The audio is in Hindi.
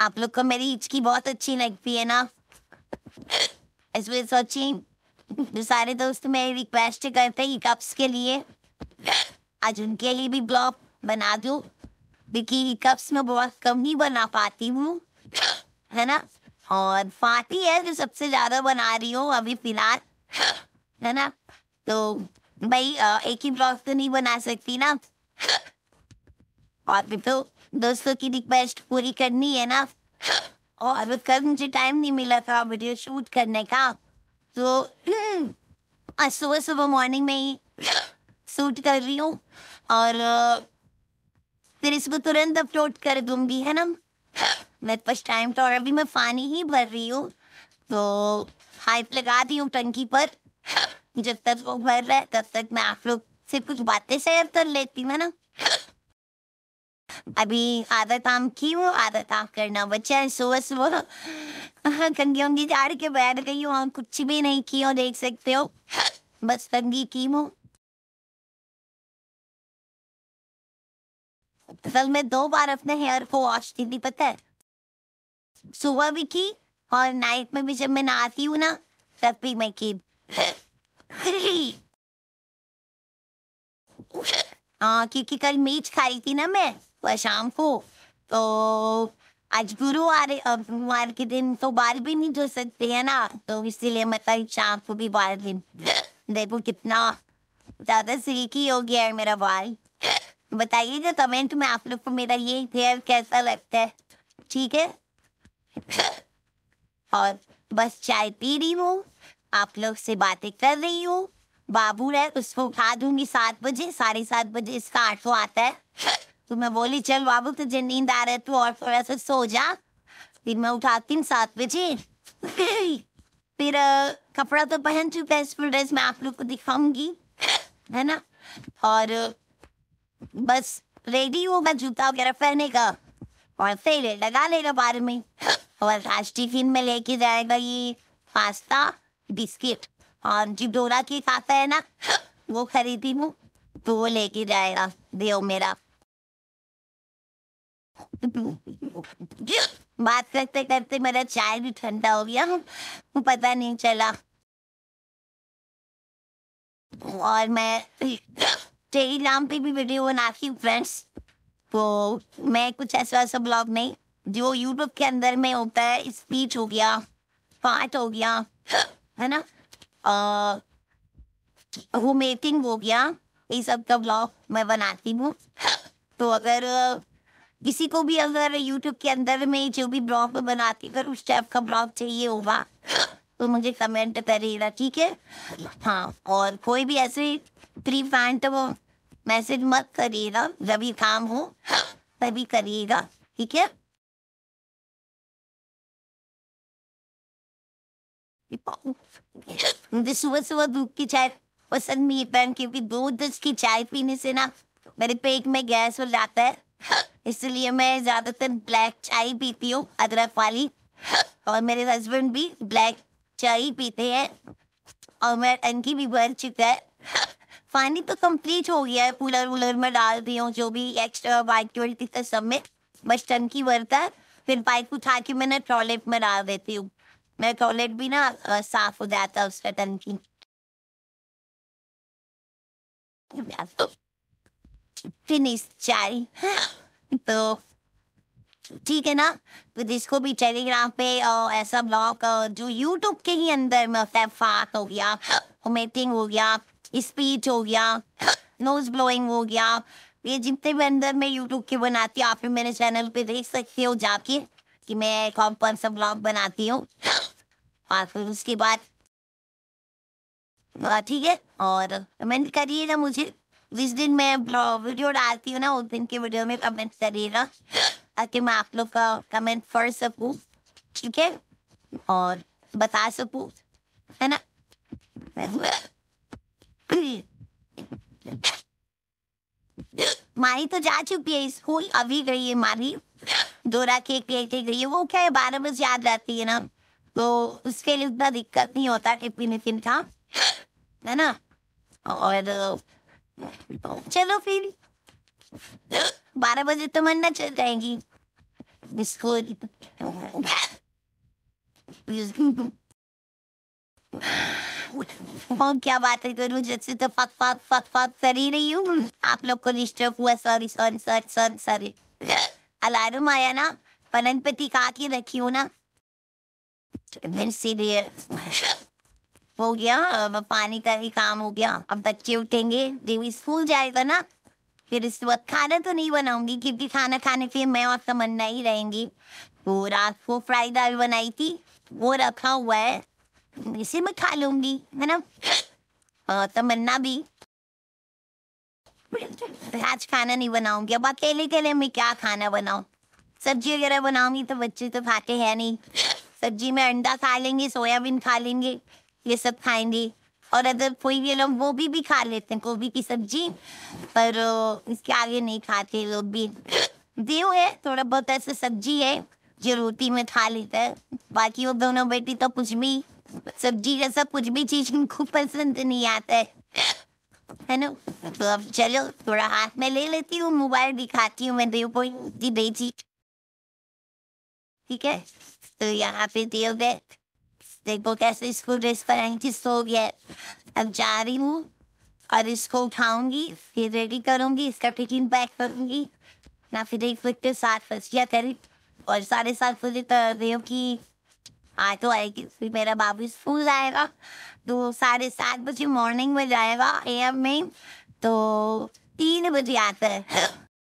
आप लोग को मेरी हिचकी बहुत अच्छी लगती है ना इसमें सोची सारे दोस्त मेरी रिक्वेस्ट करते हैं कप्स के लिए आज उनके लिए भी ब्लॉग बना दू क्योंकि कप्स में बहुत कम ही बना पाती हूँ है ना और फाटी है जो सबसे ज्यादा बना रही हूँ अभी फिलहाल है ना तो भाई एक ही ब्लॉग तो नहीं बना सकती ना और भी तो दोस्तों की रिक्वेस्ट पूरी करनी है ना और कल मुझे टाइम नहीं मिला था वीडियो शूट करने का तो हम्म, आज सुबह सुबह मॉर्निंग में ही शूट कर रही हूँ और फिर इसको तुरंत अपलोड कर दूंगी है ना मैं फर्स्ट तो टाइम तो और अभी मैं पानी ही भर रही हूँ तो हाइप लगा दी हूँ टंकी पर जब तक वो भर रहा है तब तक मैं आप लोग से कुछ बातें शेयर कर लेती हूँ ना अभी आदत आम की हूँ आदत आम करना बच्चा है सुबह हाँ, सुबह कंगियों की झाड़ के बैठ गई हूँ हाँ, कुछ भी नहीं की हूँ देख सकते हो बस तंगी की हूँ कल मैं दो बार अपने हेयर को वॉश की थी पता है सुबह भी की और नाइट में भी जब मैं नहाती हूँ ना तब भी मैं की हाँ क्योंकि कल मीच खाई थी ना मैं पर शाम को तो आज गुरुवार गुरुवार के दिन तो बाल भी नहीं धो सकते है ना तो इसीलिए मतलब शाम को भी बाल दिन देखो कितना ज्यादा सिल्की हो गया है मेरा बाल बताइए जो कमेंट में आप लोग को मेरा ये हेयर कैसा लगता है ठीक है और बस चाय पी रही हूँ आप लोग से बातें कर रही हूँ बाबू है उसको उठा दूंगी सात बजे साढ़े सात बजे इसका आठ आता है तो मैं बोली चल बाबू तुझे नींद आ रहा है तू और थोड़ा सा सो जा फिर मैं उठाती हूँ सात बजे फिर कपड़ा तो पहन चुके हैं ड्रेस मैं आप लोग को दिखाऊंगी है ना और बस रेडी हूँ मैं जूता वगैरह पहने का और फिर लगा लेगा बारे में और आज टिफिन में लेके जाएगा ये पास्ता बिस्किट और जिडोरा की खाता है ना वो खरीदी हूँ तो वो लेके जाएगा देव मेरा बात करते करते मेरा चाय भी ठंडा हो गया पता नहीं चला और मैं टेलीग्राम पे भी वीडियो बनाती हूँ फ्रेंड्स तो मैं कुछ ऐसा ऐसा ब्लॉग नहीं जो यूट्यूब के अंदर में होता है स्पीच हो गया पार्ट हो गया है ना वो मेकिंग हो गया ये सब का ब्लॉग मैं बनाती हूँ तो अगर किसी को भी अगर यूट्यूब के अंदर में जो भी ब्लॉग बनाती अगर उस टाइप का ब्लॉग चाहिए होगा तो मुझे कमेंट करेगा ठीक है हाँ और कोई भी ऐसे प्री फैंट तो वो मैसेज मत करिएगा जब भी काम हो तभी करिएगा ठीक है मुझे सुबह सुबह दूध की चाय पसंद नहीं है क्योंकि दूध की चाय पीने से ना मेरे पेट में गैस हो जाता है इसलिए मैं ज्यादातर ब्लैक चाय पीती हूँ अदरक वाली और मेरे हस्बैंड भी ब्लैक चाय पीते हैं और मैं टंकी भी भर चुका है पानी तो कंप्लीट हो गया है कूलर वूलर में डाल दी हूँ जो भी एक्स्ट्रा वाइट था सब में बस टंकी भरता है फिर बाइक उठा के मैंने टॉयलेट में डाल देती हूँ मेरा टॉयलेट भी ना साफ हो जाता है उसका टंकी फिनिश चाय तो ठीक है ना तो जिसको भी टेलीग्राम पे और ऐसा ब्लॉग जो यूट्यूब के ही अंदर मतलब फाक हो गया होमेटिंग हो गया स्पीच हो गया नोज ब्लोइंग हो गया ये जितने भी अंदर मैं यूट्यूब के बनाती हूँ आप भी मेरे चैनल पे देख सकते हो जाके कि मैं कौन कौन सा ब्लॉग बनाती हूँ और फिर उसके बाद ठीक है और कमेंट करिएगा मुझे जिस दिन मैं वीडियो डालती हूँ ना उस दिन के वीडियो में कमेंट करिएगा ताकि मैं आप लोग का कमेंट पढ़ सकूँ ठीक है और बता सकूँ है ना मारी तो जा चुकी है स्कूल अभी गई है मारी दोरा केक लेके गई है वो क्या है बारह बजे याद रहती है ना तो उसके लिए उतना दिक्कत नहीं होता टिफिन का है ना और चलो फिर बारह बजे तो मरना चल जाएगी और क्या बात है करूं जैसे तो फक फक फक फक कर ही रही हूँ आप लोग को डिस्टर्ब हुआ sorry sorry sorry sorry sorry alarm आया ना पनन का टिका रखी हूँ ना इसीलिए हो गया अब पानी का भी काम हो गया अब बच्चे उठेंगे देवी स्कूल जाएगा ना फिर इस वक्त खाना तो नहीं बनाऊंगी क्योंकि खाना खाने से मैं और तमन्ना ही रहेंगी वो तो रात को फ्राई दाल बनाई थी वो रखा हुआ है इसे मैं खा लूंगी है ना तमन्ना भी आज खाना नहीं बनाऊंगी अब अकेले अकेले मैं क्या खाना बनाऊ सब्जी वगैरह बनाऊंगी तो बच्चे तो खाते हैं नहीं सब्जी में अंडा खा लेंगे सोयाबीन खा लेंगे ये सब खाएंगे और अदर कोई भी लोग वो भी खा लेते हैं गोभी की सब्जी पर इसके आगे नहीं खाते लोग भी देव है थोड़ा बहुत ऐसे सब्जी है जो रोटी में खा लेता है बाकी वो दोनों बेटी तो कुछ भी सब्जी जैसा कुछ भी चीज उनको पसंद नहीं आता है है ना तो अब चलो थोड़ा हाथ में ले लेती हूँ मोबाइल दिखाती हूँ मैं देव को चीज ठीक है तो यहाँ पे देव है देखो कैसे इसको ड्रेस कराएंगे किस हो गया अब जा रही हूँ और इसको उठाऊंगी फिर रेडी करूंगी इसका टिफिन पैक करूंगी ना फिर एक फुट के साथ फसिया करी और साढ़े सात बजे कर रही हूँ कि हाँ तो आएगी फिर मेरा बाबू स्कूल जाएगा तो साढ़े सात बजे मॉर्निंग में जाएगा एम में तो तीन बजे आता है